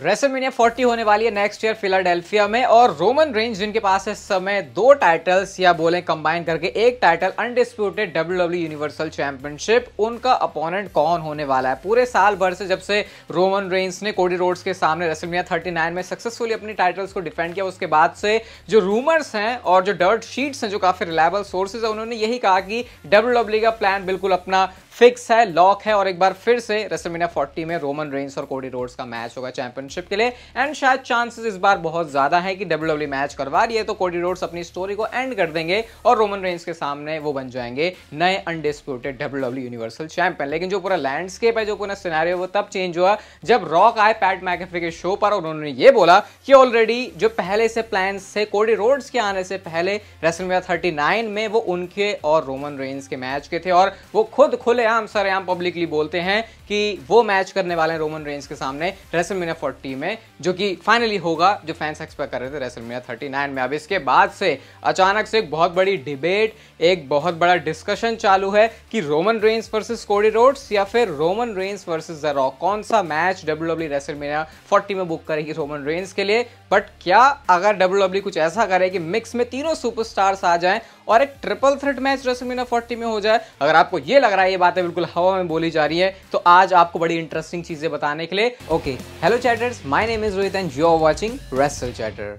WrestleMania 40 होने वाली है नेक्स्ट ईयर फिलाडेल्फिया में और रोमन रेंज जिनके पास इस समय दो टाइटल्स या बोले कंबाइन करके एक title undisputed W W universal championship उनका अपोनेंट कौन होने वाला है पूरे साल भर से जब से रोमन रेंज ने कोडी रोड्स के सामने रेसलमेनिया 39 में सक्सेसफुली अपनी टाइटल्स को डिफेंड किया उसके बाद से जो रूमर्स हैं और जो डर्ट शीट्स हैं जो काफ़ी रिलायबल सोर्सेज है उन्होंने यही कहा कि डब्ल्यू e का प्लान बिल्कुल अपना फिक्स है लॉक है और एक बार फिर से रेसलमीना 40 में रोमन रेंस और कोडी रोड्स का मैच होगा चैंपियनशिप के लिए एंड शायद चांसेस इस बार बहुत ज्यादा है कि डब्ल्यू मैच e करवा रही है तो कोडी रोड्स अपनी स्टोरी को एंड कर देंगे और रोमन रेंस के सामने वो बन जाएंगे नए undisputed W W universal champion लेकिन जो पूरा लैंडस्केप है जो पूरा सिनारियो वो तब चेंज हुआ जब रॉक आए पैट मैकेफे के शो पर और उन्होंने ये बोला कि ऑलरेडी जो पहले से प्लान थे कोडी रोड्स के आने से पहले रेसलमीना थर्टी में वो उनके और रोमन रेंस के मैच के थे और वो खुद खुले खुलेआम सरेआम पब्लिकली बोलते हैं कि वो मैच करने वाले हैं रोमन रेंज के सामने रेसल मीना फोर्टी में जो कि फाइनली होगा जो फैंस एक्सपेक्ट कर रहे थे रेसल मीना थर्टी नाइन में अब इसके बाद से अचानक से एक बहुत बड़ी डिबेट एक बहुत बड़ा डिस्कशन चालू है कि Roman Reigns versus Cody Rhodes या फिर Roman Reigns versus the Rock कौन सा match W W Wrestlemania forty में बुक करेगी रोमन रेंज के लिए बट क्या अगर डब्ल्यू e कुछ ऐसा करे कि मिक्स में तीनों सुपरस्टार्स आ जाएं और एक triple threat match Wrestlemania forty में हो जाए अगर आपको ये लग रहा है ये बातें बिल्कुल हवा में बोली जा रही है तो आज आपको बड़ी इंटरेस्टिंग चीजें बताने के लिए okay hello chatters my name is Rohit and you are watching wrestle chatter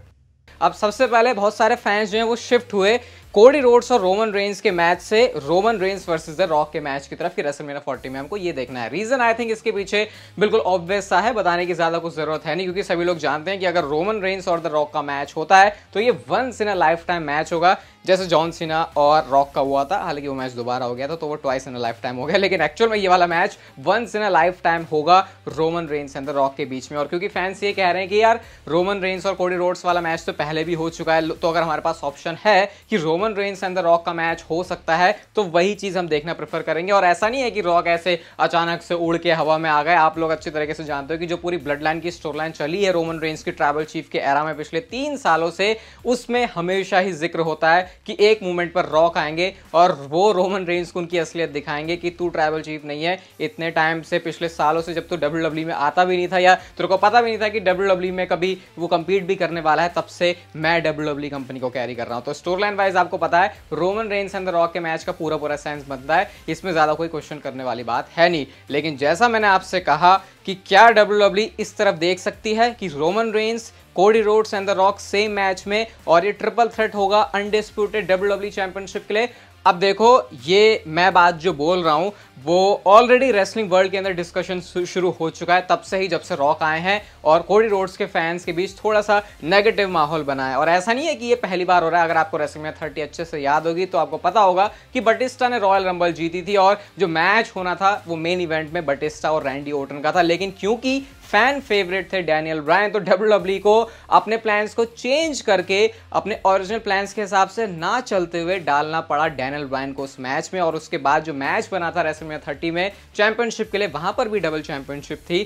अब सबसे पहले बहुत सारे फैंस जो हैं वो शिफ्ट हुए कोडी रोड्स और रोमन रेंज के मैच से Roman Reigns versus the Rock के मैच की तरफ कि मेरा फोर्टी में हमको ये देखना है रीजन आई थिंक इसके पीछे बिल्कुल ऑब्वियस सा है बताने की ज्यादा कुछ जरूरत है नहीं क्योंकि सभी लोग जानते हैं कि अगर रोमन रेंज और द रॉक का मैच होता है तो ये once in a lifetime match होगा जैसे जॉन सिन्हा और रॉक का हुआ था हालांकि वो मैच दोबारा हो गया था तो वो twice in a lifetime हो गया लेकिन एक्चुअल में ये वाला match once in a lifetime होगा Roman Reigns and the Rock के बीच में और क्योंकि फैंस ये कह रहे हैं कि यार रोमन रेंस और कोडी रोड्स वाला मैच तो पहले भी हो चुका है तो अगर हमारे पास ऑप्शन है कि Roman Roman Reigns and the Rock का मैच हो सकता है तो वही चीज़ हम देखना प्रेफर करेंगे और ऐसा नहीं है कि रॉक ऐसे अचानक से उड़ के हवा में आ गए आप लोग अच्छी तरीके से जानते हो कि जो पूरी ब्लड लाइन की स्टोर लाइन चली है रोमन रेंस की ट्रैवल चीफ के एरा में पिछले तीन सालों से उसमें हमेशा ही जिक्र होता है कि एक मोमेंट पर रॉक आएंगे और वो रोमन रेंस को उनकी असलियत दिखाएंगे कि तू ट्रैवल चीफ नहीं है इतने टाइम से पिछले सालों से जब तू डब्ल्यू डब्ल्यू e में आता भी नहीं था या तेरे को पता भी नहीं था कि डब्ल्यू डब्ल्यू e में कभी वो कंपीट भी करने वाला है तब से मैं डब्ल्यू डब्ल्यू कंपनी को कैरी कर रहा हूँ तो स्टोर लाइन वाइज आपको आपको पता है Roman Reigns and the Rock के मैच का पूरा पूरा सेंस बनता है इसमें ज़्यादा कोई क्वेश्चन करने वाली बात है नहीं लेकिन जैसा मैंने आपसे कहा कि क्या डब्ल्यू e इस तरफ देख सकती है कि Roman Reigns Cody Rhodes and the Rock same match में और ये ट्रिपल थ्रेट होगा अनडिस्प्यूटेड डब्ल्यू डब्ल्यू चैंपियनशिप के लिए अब देखो ये मैं बात जो बोल रहा हूँ वो ऑलरेडी रेसलिंग वर्ल्ड के अंदर डिस्कशन शुरू हो चुका है तब से ही जब से रॉक आए हैं और कोडी रोड्स के फैंस के बीच थोड़ा सा नेगेटिव माहौल बना है और ऐसा नहीं है कि ये पहली बार हो रहा है अगर आपको रेसलिंग में थर्टी अच्छे से याद होगी तो आपको पता होगा कि बटिस्टा ने रॉयल रंबल जीती थी और जो मैच होना था वो मेन इवेंट में बटिस्टा और रैंडी ओटन का था लेकिन क्योंकि फैन फेवरेट थे डैनियल ब्रायन तो डब्ल्यू डब्ल्यू को अपने प्लान्स को चेंज करके अपने ओरिजिनल प्लान्स के हिसाब से ना चलते हुए डालना पड़ा डैनियल ब्रायन को उस मैच में और उसके बाद जो मैच बना था रेसलमिया थर्टी में चैंपियनशिप के लिए वहां पर भी डबल चैंपियनशिप थी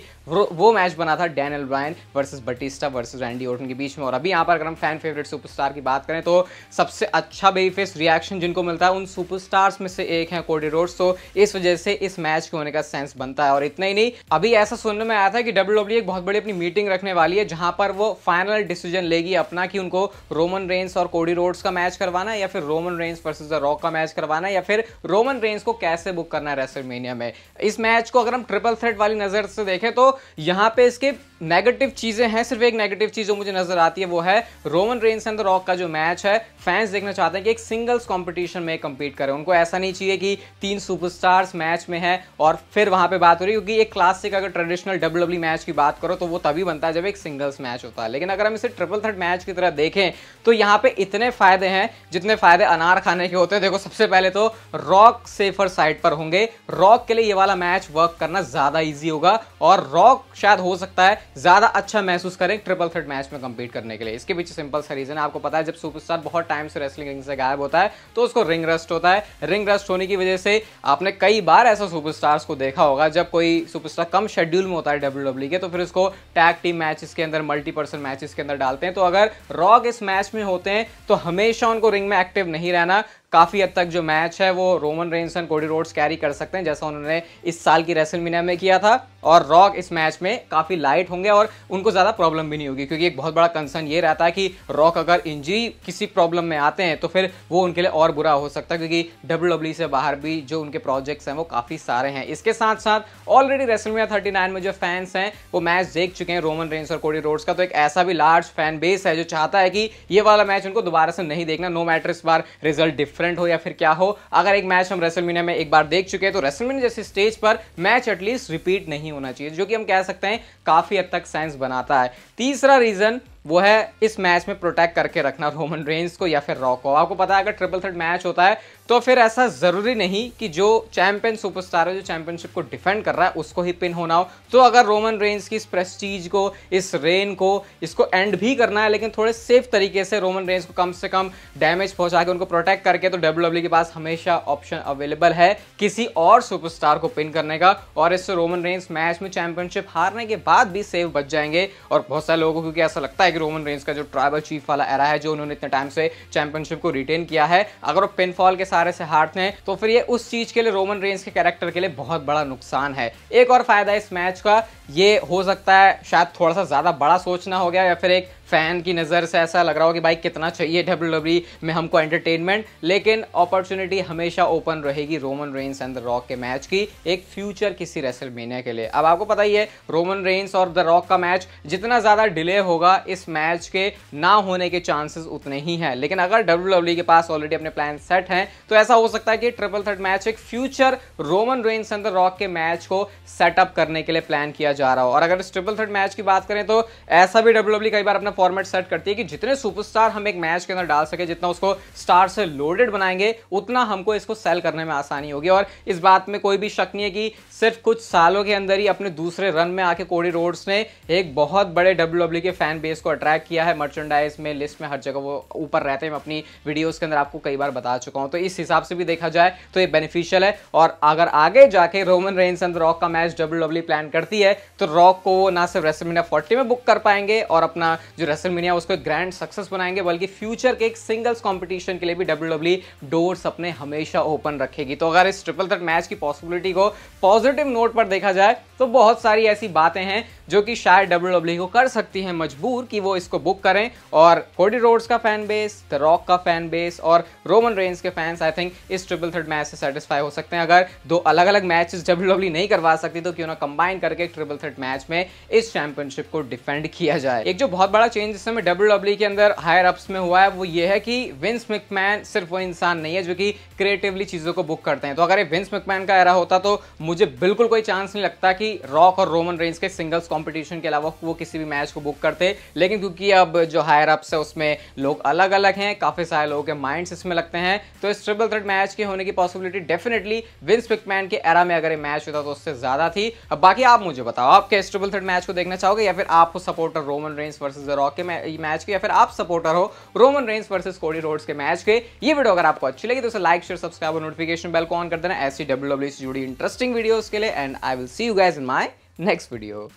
वो मैच बना था Daniel Bryan versus Batista versus Randy Orton के बीच में और अभी यहाँ पर अगर हम फैन फेवरेट सुपरस्टार की बात करें तो सबसे अच्छा बेबी फेस रिएक्शन जिनको मिलता है उन सुपरस्टार्स में से एक है कोडी रोड्स तो इस वजह से इस मैच के होने का सेंस बनता है और इतना ही नहीं अभी ऐसा सुनने में आया था कि डब्ल्यू डब्ल्यू एक बहुत बड़ी अपनी मीटिंग रखने वाली है जहां पर वो फाइनल डिसीजन लेगी अपना कि उनको रोमन रेंस और कोडी रोड्स का मैच करवाना या फिर Roman Reigns versus the Rock का मैच करवाना या फिर रोमन रेंस को कैसे बुक करना है रेसलमेनिया में इस मैच को अगर हम ट्रिपल थ्रेट वाली नज़र से देखें तो यहाँ पे इसके नेगेटिव चीज़ें हैं सिर्फ एक नेगेटिव चीज़ जो मुझे नज़र आती है वो है Roman Reigns and the Rock का जो मैच है फैंस देखना चाहते हैं कि एक सिंगल्स कॉम्पिटिशन में कम्पीट करें उनको ऐसा नहीं चाहिए कि तीन सुपरस्टार्स मैच में है और फिर वहाँ पर बात हो रही है क्योंकि एक क्लासिक अगर ट्रेडिशनल डब्ल्यू मैच मैच की बात करो तो वो तभी बनता है जब एक सिंगल्स मैच होता है लेकिन अगर हम इसे ट्रिपल थर्ड मैच की तरह देखें तो यहाँ पे इतने फायदे हैं जितने फायदे अनार खाने के होते हैं देखो सबसे पहले तो रॉक सेफर साइड पर होंगे रॉक के लिए ये वाला मैच वर्क करना ज़्यादा ईजी होगा और रॉक शायद हो सकता है ज़्यादा अच्छा महसूस करें ट्रिपल थर्ड मैच में कम्पीट करने के लिए इसके पीछे सिंपल सा रीज़न है आपको पता है जब सुपरस्टार बहुत टाइम से रेसलिंग रिंग से गायब होता है तो उसको रिंग रस्ट होता है रिंग रस्ट होने की वजह से आपने कई बार ऐसा सुपरस्टार्स को देखा होगा जब कोई सुपरस्टार कम शेड्यूल में होता है डब्ल्यू ठीक है तो फिर उसको टैग टीम मैच के अंदर मल्टीपर्सन मैच के अंदर डालते हैं तो अगर रॉग इस मैच में होते हैं तो हमेशा उनको रिंग में एक्टिव नहीं रहना काफ़ी हद तक जो मैच है वो Roman Reigns and Cody Rhodes carry कर सकते हैं जैसा उन्होंने इस साल की रेसल मीना में किया था और रॉक इस मैच में काफ़ी लाइट होंगे और उनको ज़्यादा प्रॉब्लम भी नहीं होगी क्योंकि एक बहुत बड़ा कंसर्न ये रहता है कि रॉक अगर इंजरी किसी प्रॉब्लम में आते हैं तो फिर वो उनके लिए और बुरा हो सकता है क्योंकि डब्ल्यू e से बाहर भी जो उनके प्रोजेक्ट्स हैं वो काफ़ी सारे हैं इसके साथ साथ ऑलरेडी रेसल मीना थर्टी में जो फैंस हैं वो मैच देख चुके हैं रोमन रेंस और कोडी रोड्स का तो एक ऐसा भी लार्ज फैन बेस है जो चाहता है कि ये वाला मैच उनको दोबारा से नहीं देखना नो मैटर इस बार रिजल्ट डिफरेंट डिफरेंट हो या फिर क्या हो अगर एक मैच हम रेसलमीनिया में एक बार देख चुके हैं तो रेसलमीना जैसे स्टेज पर मैच एटलीस्ट रिपीट नहीं होना चाहिए जो कि हम कह सकते हैं काफ़ी हद तक सेंस बनाता है तीसरा रीज़न वो है इस मैच में प्रोटेक्ट करके रखना रोमन रेंज को या फिर रॉक को आपको पता है अगर ट्रिपल थर्ड मैच होता है तो फिर ऐसा ज़रूरी नहीं कि जो चैंपियन सुपरस्टार है जो चैंपियनशिप को डिफेंड कर रहा है उसको ही पिन होना हो तो अगर रोमन रेंज की इस प्रेस्टीज को इस रेन को इसको एंड भी करना है लेकिन थोड़े सेफ तरीके से रोमन रेंज को कम से कम डैमेज पहुंचा के उनको प्रोटेक्ट करके तो डब्ल्यू e के पास हमेशा ऑप्शन अवेलेबल है किसी और सुपरस्टार को पिन करने का और इससे रोमन रेंज मैच में चैंपियनशिप हारने के बाद भी सेफ बच जाएंगे और बहुत सारे लोगों को क्योंकि ऐसा लगता है कि कि रोमन रेंज का जो ट्राइबल चीफ वाला एरा है जो उन्होंने इतने टाइम से चैंपियनशिप को रिटेन किया है अगर वो पिनफॉल के सारे से हारते हैं तो फिर ये उस चीज के लिए रोमन रेंज के कैरेक्टर के लिए बहुत बड़ा नुकसान है एक और फायदा इस मैच का ये हो सकता है शायद थोड़ा सा ज्यादा बड़ा सोचना हो गया या फिर एक फ़ैन की नज़र से ऐसा लग रहा हो कि भाई कितना चाहिए डब्ल्यू e में हमको एंटरटेनमेंट लेकिन अपॉर्चुनिटी हमेशा ओपन रहेगी Roman Reigns and the Rock के मैच की एक फ्यूचर किसी मीने के लिए अब आपको पता ही है रोमन रेंस और द रॉक का मैच जितना ज़्यादा डिले होगा इस मैच के ना होने के चांसेस उतने ही हैं लेकिन अगर डब्ल्यू e के पास ऑलरेडी अपने प्लान सेट हैं तो ऐसा हो सकता है कि ट्रिपल थर्ड मैच एक future Roman Reigns and the Rock के मैच को सेटअप करने के लिए प्लान किया जा रहा हो और अगर इस ट्रिपल थर्ड मैच की बात करें तो ऐसा भी डब्ल्यू e कई बार अपना फॉर्मेट सेट करती है कि जितने सुपरस्टार हम एक मैच के अंदर डाल सके जितना उसको स्टार से लोडेड बनाएंगे उतना हमको इसको सेल करने में आसानी होगी और इस बात में कोई भी शक नहीं है कि सिर्फ कुछ सालों के अंदर ही अपने दूसरे रन में आके कोडी रोड्स ने एक बहुत बड़े डब्ल्यू e के फैन बेस को अट्रैक्ट किया है मर्चेंडाइज में लिस्ट में हर जगह वो ऊपर रहते हैं मैं अपनी वीडियोज़ के अंदर आपको कई बार बता चुका हूँ तो इस हिसाब से भी देखा जाए तो ये बेनिफिशियल है और अगर आगे जाके रोमन रेंस एंड रॉक का मैच डब्ल्यू प्लान करती है तो रॉक को ना सिर्फ रेसमिना फोर्टी में बुक कर पाएंगे और अपना जो रेसल मिनिया उसको एक ग्रैंड सक्सेस बनाएंगे बल्कि फ्यूचर के एक सिंगल्स कॉम्पिटिशन के लिए भी डब्ल्यू डब्ल्यू डोर्स अपने हमेशा ओपन रखेगी तो अगर इस ट्रिपल थ्रेट मैच की पॉसिबिलिटी को पॉजिटिव नोट पर देखा जाए तो बहुत सारी ऐसी बातें हैं जो कि शायद डब्ल्यू डब्ल्यू e को कर सकती है मजबूर कि वो इसको बुक करें और कोडी रोड्स का फैन बेस द रॉक का फैन बेस और रोमन रेंज के फैंस आई थिंक इस ट्रिपल थर्ड मैच से सेटिस्फाई हो सकते हैं अगर दो अलग अलग मैच डब्ल्यू डब्ल्यू नहीं करवा सकती तो क्यों ना कंबाइन करके ट्रिपल थर्ड मैच में इस चैंपियनशिप को डिफेंड किया जाए एक जो बहुत बड़ा चेंज इस समय डब्ल्यू के अंदर हायर अप्स में हुआ है वो ये है कि विंस मिकमैन सिर्फ वो इंसान नहीं है जो कि क्रिएटिवली चीज़ों को बुक करते हैं तो अगर ये विंस मिकमैन का एरा होता तो मुझे बिल्कुल कोई चांस नहीं लगता कि रॉक और रोमन रेंज के सिंगल्स कॉम्पिटिशन के अलावा वो किसी भी मैच को बुक करते लेकिन क्योंकि अब जो हायर अप्स है उसमें लोग अलग अलग हैं काफ़ी सारे लोगों के माइंड्स इसमें लगते हैं तो इस ट्रिपल थ्रेड मैच के होने की पॉसिबिलिटी डेफिनेटली विंस पिकमैन के एरा में अगर ये मैच होता तो उससे ज़्यादा थी अब बाकी आप मुझे बताओ आप क्या ट्रिपल थ्रेड मैच को देखना चाहोगे या फिर आप supporter Roman Reigns versus the Rock के मैच के या फिर आप सपोर्टर हो Roman Reigns versus Cody Rhodes के मैच के ये वीडियो अगर आपको अच्छी लगी तो उसे लाइक शेयर सब्सक्राइब और नोटिफिकेशन बेल को ऑन कर देना ऐसी डब्ल्यू डब्ल्यू से जुड़ी इंटरेस्टिंग वीडियोस के लिए and I will see you guys in my next video